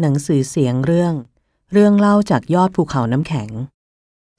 หนังสือเสียงเรื่อง เรื่องเล่าจากยอดภูเขาน้ำแข็ง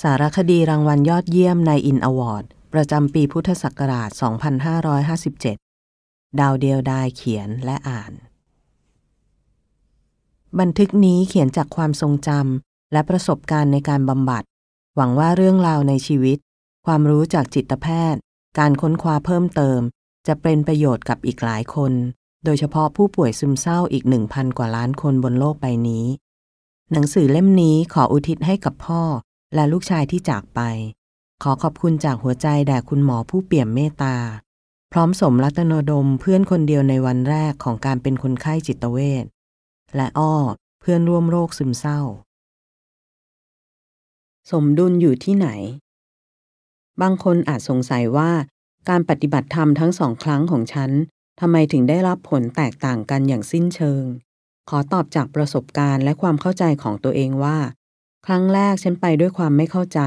สารคดีรางวัลยอดเยี่ยมในอินอวอร์ด ประจำปีพุทธศักราช 2557 ดาวเดียวดายเขียนและอ่าน บันทึกนี้เขียนจากความทรงจำและประสบการณ์ในการบำบัด หวังว่าเรื่องราวในชีวิต ความรู้จากจิตแพทย์ การค้นคว้าเพิ่มเติม จะเป็นประโยชน์กับอีกหลายคนโดยเฉพาะผู้ป่วยซึมเศร้าอีก 1,000 กว่าล้านคนบนโลกใบนี้ หนังสือเล่มนี้ขออุทิศให้กับพ่อและลูกชายที่จากไป ขอขอบคุณจากหัวใจ แด่คุณหมอผู้เปี่ยมเมตตา พร้อมสมรัตนดมเพื่อนคนเดียวในวันแรกของการเป็นคนไข้จิตเวชและอ้อเพื่อนร่วมโรคซึมเศร้า สมดุลอยู่ที่ไหน บางคนอาจสงสัยว่าการปฏิบัติธรรมทั้งสองครั้งของฉันทำไมถึงได้รับผลแตกต่างกันอย่างสิ้นเชิง ขอตอบจากประสบการณ์และความเข้าใจของตัวเองว่า ครั้งแรกฉันไปด้วยความไม่เข้าใจ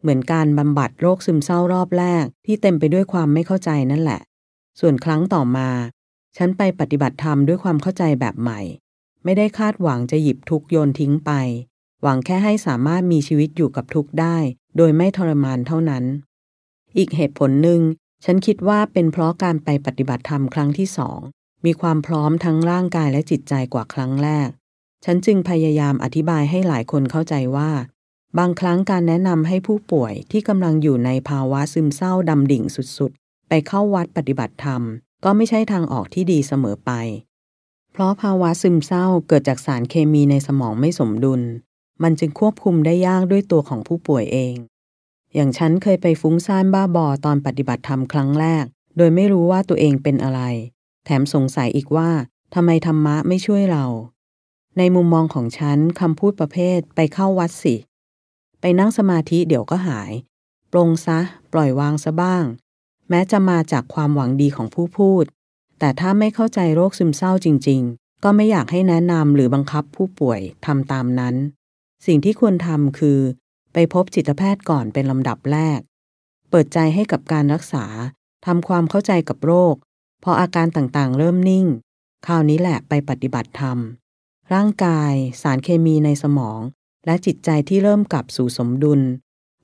เหมือนการบำบัดโรคซึมเศร้ารอบแรก ที่เต็มไปด้วยความไม่เข้าใจนั่นแหละ ส่วนครั้งต่อมา ฉันไปปฏิบัติธรรมด้วยความเข้าใจแบบใหม่ ไม่ได้คาดหวังจะหยิบทุกโยนทิ้งไป หวังแค่ให้สามารถมีชีวิตอยู่กับทุกได้ โดยไม่ทรมานเท่านั้น อีกเหตุผลหนึ่งฉันคิดว่าเป็นเพราะการไปปฏิบัติธรรมครั้งที่สองมีความพร้อมทั้งร่างกายและจิตใจกว่าครั้งแรก ฉันจึงพยายามอธิบายให้หลายคนเข้าใจว่า บางครั้งการแนะนำให้ผู้ป่วยที่กำลังอยู่ในภาวะซึมเศร้าดำดิ่งสุดๆ ไปเข้าวัดปฏิบัติธรรม ก็ไม่ใช่ทางออกที่ดีเสมอไป เพราะภาวะซึมเศร้าเกิดจากสารเคมีในสมองไม่สมดุล มันจึงควบคุมได้ยากด้วยตัวของผู้ป่วยเองอย่างฉันเคยไปฟุ้งซ่านบ้าบอ ตอนปฏิบัติธรรมครั้งแรก โดยไม่รู้ว่าตัวเองเป็นอะไร แถมสงสัยอีกว่าทำไมธรรมะไม่ช่วยเรา ในมุมมองของฉันคำพูดประเภทไปเข้าวัดสิ ไปนั่งสมาธิเดี๋ยวก็หาย ปรงซะ ปล่อยวางซะบ้าง แม้จะมาจากความหวังดีของผู้พูด แต่ถ้าไม่เข้าใจโรคซึมเศร้าจริง ๆ ก็ไม่อยากให้แนะนำหรือบังคับผู้ป่วยทำตามนั้น สิ่งที่ควรทำคือไปพบจิตแพทย์ก่อนเป็นลำดับแรก เปิดใจให้กับการรักษาทำความเข้าใจกับโรค พออาการต่างๆเริ่มนิ่ง คราวนี้แหละไปปฏิบัติธรรม ร่างกาย สารเคมีในสมอง และจิตใจที่เริ่มกลับสู่สมดุล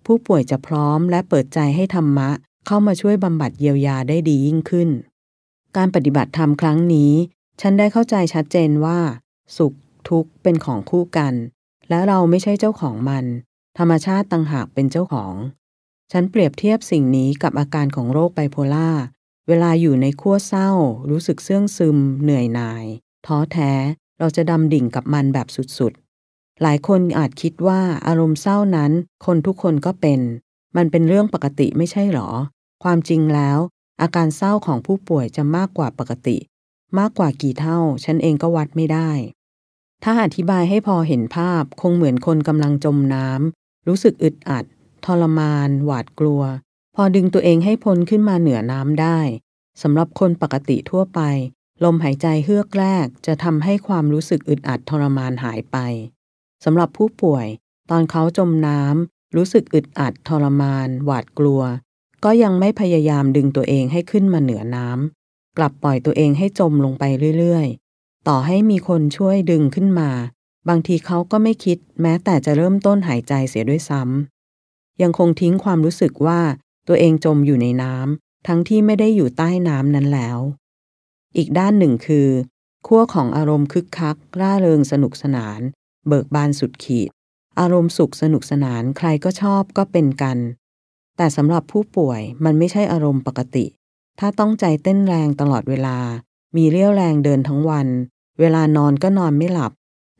ผู้ป่วยจะพร้อมและเปิดใจให้ธรรมะเข้ามาช่วยบำบัดเยียวยาได้ดียิ่งขึ้น การปฏิบัติธรรมครั้งนี้ ฉันได้เข้าใจชัดเจนว่า สุขทุกข์เป็นของคู่กัน และเราไม่ใช่เจ้าของมันธรรมชาติต่างหากเป็นเจ้าของ ฉันเปรียบเทียบสิ่งนี้กับอาการของโรคไบโพล่า เวลาอยู่ในขั้วเศร้า รู้สึกเสื่องซึม เหนื่อยหน่าย ท้อแท้ เราจะดำดิ่งกับมันแบบสุดๆ หลายคนอาจคิดว่าอารมณ์เศร้านั้น คนทุกคนก็เป็น มันเป็นเรื่องปกติไม่ใช่หรอ ความจริงแล้ว อาการเศร้าของผู้ป่วยจะมากกว่าปกติ มากกว่ากี่เท่า ฉันเองก็วัดไม่ได้ ถ้าอธิบายให้พอเห็นภาพคงเหมือนคนกำลังจมน้ำรู้สึกอึดอัด ทรมาน หวาดกลัว พอดึงตัวเองให้พ้นขึ้นมาเหนือน้ำได้สำหรับคนปกติทั่วไป ลมหายใจเฮือกแรก จะทำให้ความรู้สึกอึดอัดทรมานหายไปสำหรับผู้ป่วย ตอนเขาจมน้ำรู้สึกอึดอัดทรมาน หวาดกลัว ก็ยังไม่พยายามดึงตัวเองให้ขึ้นมาเหนือน้ำกลับปล่อยตัวเองให้จมลงไปเรื่อย ๆ ต่อให้มีคนช่วยดึงขึ้นมาบางทีเขาก็ไม่คิดแม้แต่จะเริ่มต้นหายใจเสียด้วยซ้ำ ยังคงทิ้งความรู้สึกว่าตัวเองจมอยู่ในน้ำทั้งที่ไม่ได้อยู่ใต้น้ำนั้นแล้ว อีกด้านหนึ่งคือขั้วของอารมณ์คึกคักร่าเริงสนุกสนาน เบิกบานสุดขีดอารมณ์สุขสนุกสนานใครก็ชอบก็เป็นกัน แต่สำหรับผู้ป่วยมันไม่ใช่อารมณ์ปกติ ถ้าต้องใจเต้นแรงตลอดเวลามีเรี่ยวแรงเดินทั้งวัน เวลานอนก็นอนไม่หลับ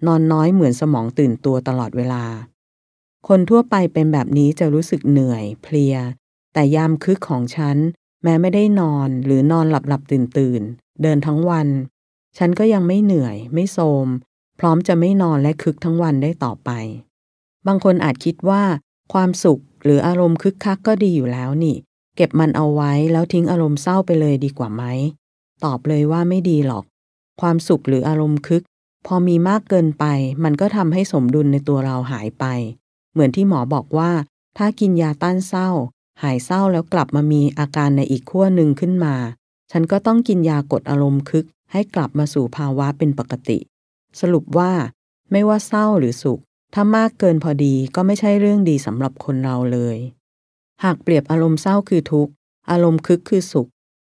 นอนน้อยเหมือนสมองตื่นตัวตลอดเวลา คนทั่วไปเป็นแบบนี้จะรู้สึกเหนื่อย เพลีย แต่ยามคึกของฉัน แม้ไม่ได้นอนหรือนอนหลับหลับตื่นตื่น เดินทั้งวัน ฉันก็ยังไม่เหนื่อย ไม่โทมพร้อมจะไม่นอนและคึกทั้งวันได้ต่อไป บางคนอาจคิดว่า ความสุขหรืออารมณ์คึกคักก็ดีอยู่แล้วนี่ เก็บมันเอาไว้แล้วทิ้งอารมณ์เศร้าไปเลยดีกว่าไหมตอบเลยว่าไม่ดีหรอก ความสุขหรืออารมณ์คึกพอมีมากเกินไป มันก็ทำให้สมดุลในตัวเราหายไป เหมือนที่หมอบอกว่า ถ้ากินยาต้านเศร้า หายเศร้าแล้วกลับมามีอาการในอีกขั้วหนึ่งขึ้นมา ฉันก็ต้องกินยากดอารมณ์คึก ให้กลับมาสู่ภาวะเป็นปกติ สรุปว่า ไม่ว่าเศร้าหรือสุข ถ้ามากเกินพอดีก็ไม่ใช่เรื่องดีสำหรับคนเราเลย หากเปรียบอารมณ์เศร้าคือทุกข์อารมณ์คึกคือสุข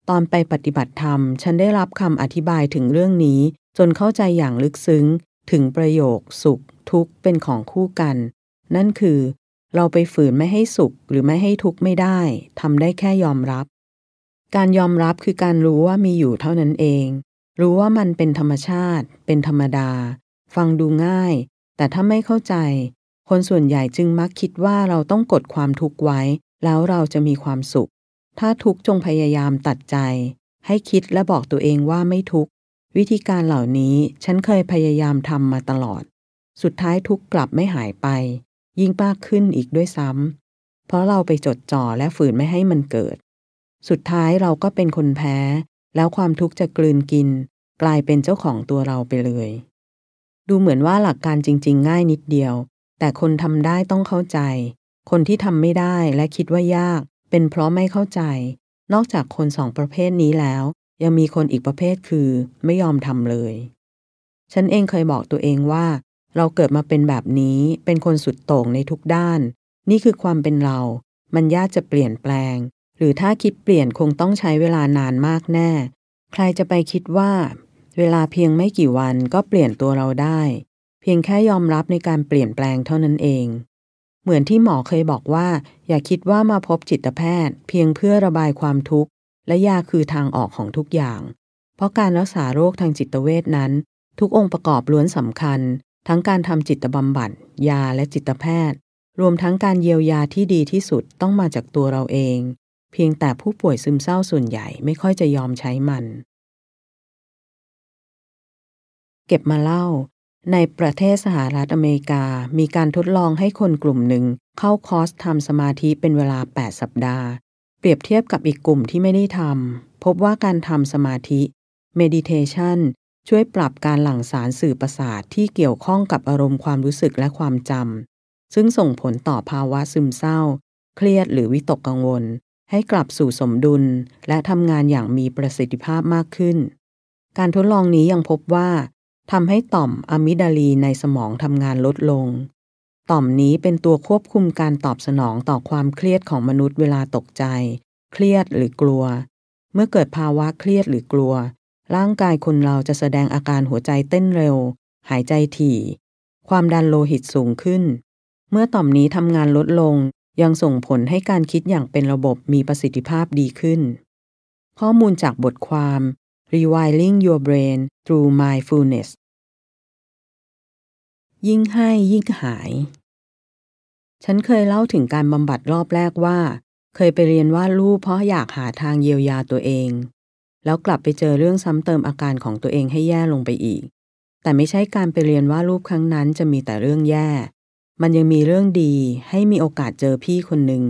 ตอนไปปฏิบัติธรรม ฉันได้รับคำอธิบายถึงเรื่องนี้จนเข้าใจอย่างลึกซึ้งถึงประโยคสุข ทุกข์เป็นของคู่กัน นั่นคือ เราไปฝืนไม่ให้สุขหรือไม่ให้ทุกข์ไม่ได้ทำได้แค่ยอมรับ การยอมรับคือการรู้ว่ามีอยู่เท่านั้นเอง รู้ว่ามันเป็นธรรมชาติ เป็นธรรมดา ฟังดูง่าย แต่ถ้าไม่เข้าใจ คนส่วนใหญ่จึงมักคิดว่าเราต้องกดความทุกข์ไว้ แล้วเราจะมีความสุข ถ้าทุกข์จงพยายามตัดใจ ให้คิดและบอกตัวเองว่าไม่ทุกขวิธีการเหล่านี้ฉันเคยพยายามทำมาตลอด สุดท้ายทุกกลับไม่หายไป ยิ่งมากขึ้นอีกด้วยซ้ำเพราะเราไปจดจ่อ และฝืนไม่ให้มันเกิด สุดท้ายเราก็เป็นคนแพ้ แล้วความทุกข์จะกลืนกิน กลายเป็นเจ้าของตัวเราไปเลย ดูเหมือนว่าหลักการจริง ๆ ง่ายนิดเดียว แต่คนทำได้ต้องเข้าใจ คนที่ทำไม่ได้และคิดว่ายาก เป็นเพราะไม่เข้าใจ นอกจากคนสองประเภทนี้แล้วยังมีคนอีกประเภทคือ ไม่ยอมทำเลย ฉันเองเคยบอกตัวเองว่า เราเกิดมาเป็นแบบนี้เป็นคนสุดโต่งในทุกด้าน นี่คือความเป็นเรา มันยากจะเปลี่ยนแปลง หรือถ้าคิดเปลี่ยนคงต้องใช้เวลานานมากแน่ ใครจะไปคิดว่า เวลาเพียงไม่กี่วันก็เปลี่ยนตัวเราได้ เพียงแค่ยอมรับในการเปลี่ยนแปลงเท่านั้นเอง เหมือนที่หมอเคยบอกว่า อย่าคิดว่ามาพบจิตแพทย์ เพียงเพื่อระบายความทุกข์และยาคือทางออกของทุกอย่าง เพราะการรักษาโรคทางจิตเวชนั้น ทุกองค์ประกอบล้วนสำคัญ ทั้งการทำจิตบำบัดยาและจิตแพทย์ รวมทั้งการเยียวยาที่ดีที่สุดต้องมาจากตัวเราเอง เพียงแต่ผู้ป่วยซึมเศร้าส่วนใหญ่ไม่ค่อยจะยอมใช้มัน เก็บมาเล่า ในประเทศสหรัฐอเมริกามีการทดลองให้คนกลุ่มหนึ่งเข้าคอร์สทำสมาธิเป็นเวลา 8 สัปดาห์เปรียบเทียบกับอีกกลุ่มที่ไม่ได้ทำ พบว่าการทำสมาธิ meditation ช่วยปรับการหลั่งสารสื่อประสาทที่เกี่ยวข้องกับอารมณ์ความรู้สึกและความจำ ซึ่งส่งผลต่อภาวะซึมเศร้า เครียดหรือวิตกกังวล ให้กลับสู่สมดุล และทำงานอย่างมีประสิทธิภาพมากขึ้น การทดลองนี้ยังพบว่าทำให้ต่อมอะมิดาลีในสมองทำงานลดลงต่อมนี้เป็นตัวควบคุมการตอบสนองต่อความเครียดของมนุษย์เวลาตกใจ เครียดหรือกลัว เมื่อเกิดภาวะเครียดหรือกลัว ร่างกายคนเราจะแสดงอาการหัวใจเต้นเร็ว หายใจถี่ ความดันโลหิตสูงขึ้น เมื่อต่อมนี้ทำงานลดลง ยังส่งผลให้การคิดอย่างเป็นระบบมีประสิทธิภาพดีขึ้น ข้อมูลจากบทความ Rewiring Your Brain Through Mindfulness ยิ่งให้ยิ่งหาย ฉันเคยเล่าถึงการบำบัดรอบแรกว่า เคยไปเรียนวาดรูปเพราะอยากหาทางเยียวยาตัวเอง แล้วกลับไปเจอเรื่องซ้ำเติมอาการของตัวเองให้แย่ลงไปอีก แต่ไม่ใช่การไปเรียนวาดรูปครั้งนั้นจะมีแต่เรื่องแย่ มันยังมีเรื่องดีให้มีโอกาสเจอพี่คนหนึ่ง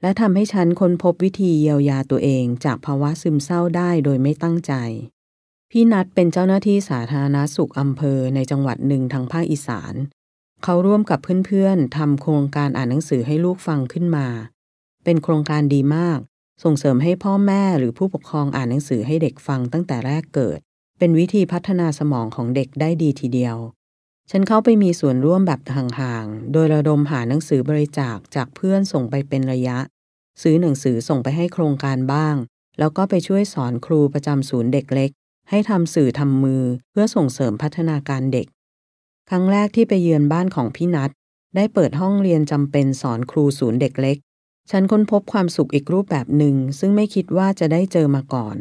และทำให้ฉันค้นพบวิธีเยียวยาตัวเองจากภาวะซึมเศร้าได้โดยไม่ตั้งใจพี่นัดเป็นเจ้าหน้าที่สาธารณสุขอำเภอในจังหวัดหนึ่งทางภาคอีสาน เขาร่วมกับเพื่อนๆทำโครงการอ่านหนังสือให้ลูกฟังขึ้นมา เป็นโครงการดีมากส่งเสริมให้พ่อแม่หรือผู้ปกครองอ่านหนังสือให้เด็กฟังตั้งแต่แรกเกิด เป็นวิธีพัฒนาสมองของเด็กได้ดีทีเดียว ฉันเข้าไปมีส่วนร่วมแบบห่างๆโดยระดมหาหนังสือบริจาคจากเพื่อนส่งไปเป็นระยะ ซื้อหนังสือส่งไปให้โครงการบ้าง แล้วก็ไปช่วยสอนครูประจำศูนย์เด็กเล็กให้ทำสื่อทำมือเพื่อส่งเสริมพัฒนาการเด็ก ครั้งแรกที่ไปเยือนบ้านของพี่นัทได้เปิดห้องเรียนจำเป็นสอนครูศูนย์เด็กเล็ก ฉันค้นพบความสุขอีกรูปแบบหนึ่ง ซึ่งไม่คิดว่าจะได้เจอมาก่อน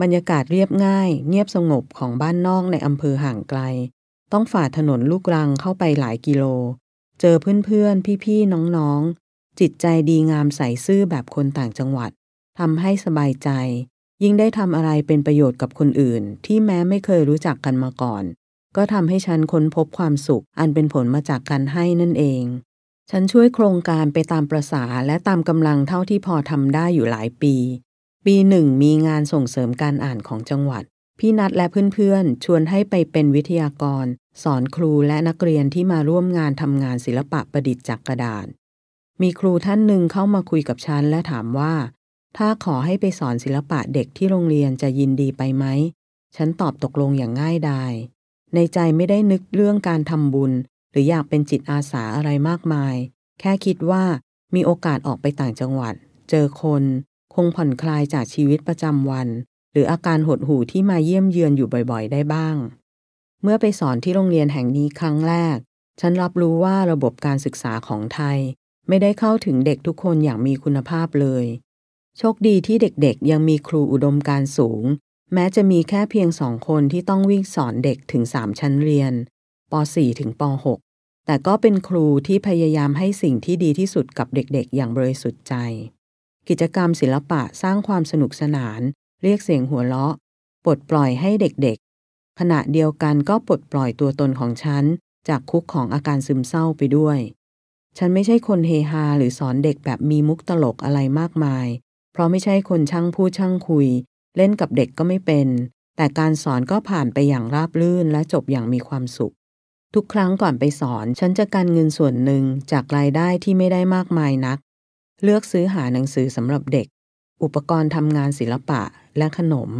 บรรยากาศเรียบง่าย เงียบสงบของบ้านนอกในอำเภอห่างไกล ต้องฝ่าถนนลูกรังเข้าไปหลายกิโล เจอเพื่อนๆพี่ๆน้องๆ จิตใจดีงามใสซื่อแบบคนต่างจังหวัดทำให้สบายใจยิ่งได้ทำอะไรเป็นประโยชน์กับคนอื่น ที่แม้ไม่เคยรู้จักกันมาก่อน ก็ทำให้ฉันค้นพบความสุข อันเป็นผลมาจากการให้นั่นเอง ฉันช่วยโครงการไปตามประษาและตามกำลังเท่าที่พอทำได้อยู่หลายปี ปีหนึ่งมีงานส่งเสริมการอ่านของจังหวัด พี่นัดและเพื่อนๆชวนให้ไปเป็นวิทยากร สอนครูและนักเรียนที่มาร่วมงานทำงานศิลปะประดิษฐ์จากกระดาษ มีครูท่านหนึ่งเข้ามาคุยกับฉันและถามว่าถ้าขอให้ไปสอนศิลปะเด็กที่โรงเรียนจะยินดีไปไหม ฉันตอบตกลงอย่างง่ายดาย ในใจไม่ได้นึกเรื่องการทำบุญ หรืออยากเป็นจิตอาสาอะไรมากมาย แค่คิดว่ามีโอกาสออกไปต่างจังหวัด เจอคน คงผ่อนคลายจากชีวิตประจำวัน หรืออาการหดหู่ที่มาเยี่ยมเยือนอยู่บ่อย ๆ ได้บ้าง เมื่อไปสอนที่โรงเรียนแห่งนี้ครั้งแรก ฉันรับรู้ว่าระบบการศึกษาของไทย ไม่ได้เข้าถึงเด็กทุกคนอย่างมีคุณภาพเลยโชคดีที่เด็กๆ ยังมีครูอุดมการสูง แม้จะมีแค่เพียงสองคนที่ต้องวิ่งสอนเด็กถึงสามชั้นเรียนป .4 ถึงป .6 แต่ก็เป็นครูที่พยายามให้สิ่งที่ดีที่สุดกับเด็กๆ อย่างบริสุทธิ์ใจ กิจกรรมศิลปะสร้างความสนุกสนานเรียกเสียงหัวเราะปลดปล่อยให้เด็กๆ ขณะเดียวกันก็ปลดปล่อยตัวตนของฉันจากคุกของอาการซึมเศร้าไปด้วย ฉันไม่ใช่คนเฮฮาหรือสอนเด็กแบบมีมุกตลกอะไรมากมายเพราะไม่ใช่คนช่างพูดช่างคุย เล่นกับเด็กก็ไม่เป็น แต่การสอนก็ผ่านไปอย่างราบรื่นและจบอย่างมีความสุข ทุกครั้งก่อนไปสอนฉันจะการเงินส่วนหนึ่งจากรายได้ที่ไม่ได้มากมายนัก เลือกซื้อหาหนังสือสำหรับเด็ก อุปกรณ์ทำงานศิลปะและขนม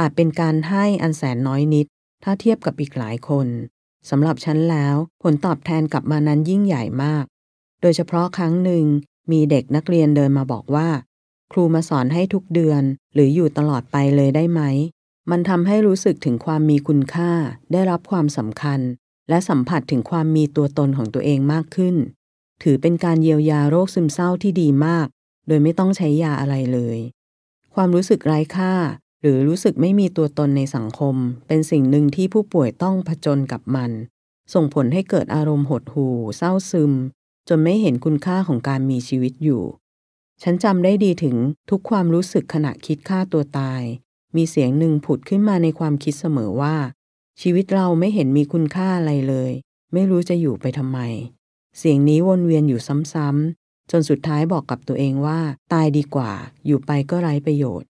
อาจเป็นการให้อันแสนน้อยนิด ถ้าเทียบกับอีกหลายคนสำหรับฉันแล้วผลตอบแทนกลับมานั้นยิ่งใหญ่มาก โดยเฉพาะครั้งหนึ่งมีเด็กนักเรียนเดินมาบอกว่าครูมาสอนให้ทุกเดือนหรืออยู่ตลอดไปเลยได้ไหม มันทำให้รู้สึกถึงความมีคุณค่าได้รับความสำคัญ และสัมผัสถึงความมีตัวตนของตัวเองมากขึ้น ถือเป็นการเยียวยาโรคซึมเศร้าที่ดีมาก โดยไม่ต้องใช้ยาอะไรเลย ความรู้สึกไร้ค่า หรือรู้สึกไม่มีตัวตนในสังคม เป็นสิ่งหนึ่งที่ผู้ป่วยต้องผจญกับมัน ส่งผลให้เกิดอารมณ์หดหู่ เศร้าซึม จนไม่เห็นคุณค่าของการมีชีวิตอยู่ฉันจำได้ดีถึงทุกความรู้สึกขณะคิดฆ่าตัวตาย มีเสียงหนึ่งผุดขึ้นมาในความคิดเสมอว่า ชีวิตเราไม่เห็นมีคุณค่าอะไรเลย ไม่รู้จะอยู่ไปทำไม เสียงนี้วนเวียนอยู่ซ้ำๆจนสุดท้ายบอกกับตัวเองว่า ตายดีกว่า อยู่ไปก็ไร้ประโยชน์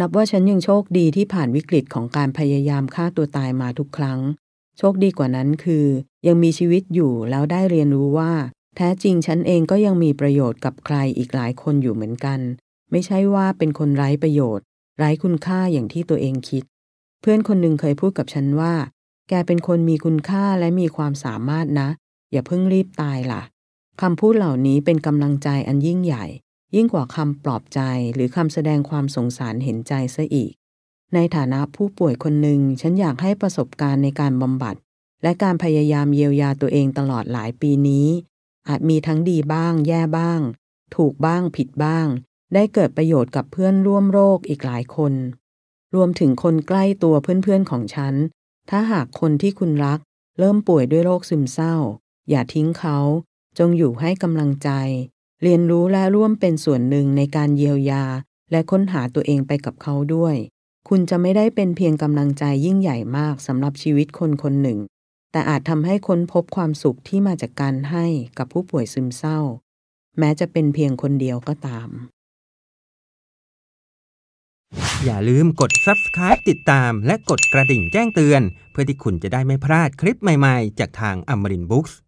นับว่าฉันยังโชคดีที่ผ่านวิกฤตของการพยายามฆ่าตัวตายมาทุกครั้ง โชคดีกว่านั้นคือ ยังมีชีวิตอยู่แล้วได้เรียนรู้ว่าแท้จริงฉันเองก็ยังมีประโยชน์กับใครอีกหลายคนอยู่เหมือนกัน ไม่ใช่ว่าเป็นคนไร้ประโยชน์ ไร้คุณค่าอย่างที่ตัวเองคิด เพื่อนคนหนึ่งเคยพูดกับฉันว่า แกเป็นคนมีคุณค่าและมีความสามารถนะ อย่าเพิ่งรีบตายล่ะคำพูดเหล่านี้เป็นกำลังใจอันยิ่งใหญ่ ยิ่งกว่าคำปลอบใจหรือคำแสดงความสงสารเห็นใจซะอีก ในฐานะผู้ป่วยคนหนึ่งฉันอยากให้ประสบการณ์ในการบำบัดและการพยายามเยียวยาตัวเองตลอดหลายปีนี้อาจมีทั้งดีบ้างแย่บ้าง ถูกบ้างผิดบ้าง ได้เกิดประโยชน์กับเพื่อนร่วมโรคอีกหลายคน รวมถึงคนใกล้ตัวเพื่อนๆของฉัน ถ้าหากคนที่คุณรัก เริ่มป่วยด้วยโรคซึมเศร้า อย่าทิ้งเขา จงอยู่ให้กำลังใจ เรียนรู้และร่วมเป็นส่วนหนึ่งในการเยียวยาและค้นหาตัวเองไปกับเขาด้วย คุณจะไม่ได้เป็นเพียงกำลังใจยิ่งใหญ่มากสำหรับชีวิตคนคนหนึ่งแต่อาจทำให้ค้นพบความสุขที่มาจากการให้กับผู้ป่วยซึมเศร้า แม้จะเป็นเพียงคนเดียวก็ตาม อย่าลืมกด subscribe ติดตามและกดกระดิ่งแจ้งเตือน เพื่อที่คุณจะได้ไม่พลาดคลิปใหม่ๆ จากทางอมรินบุ๊ k s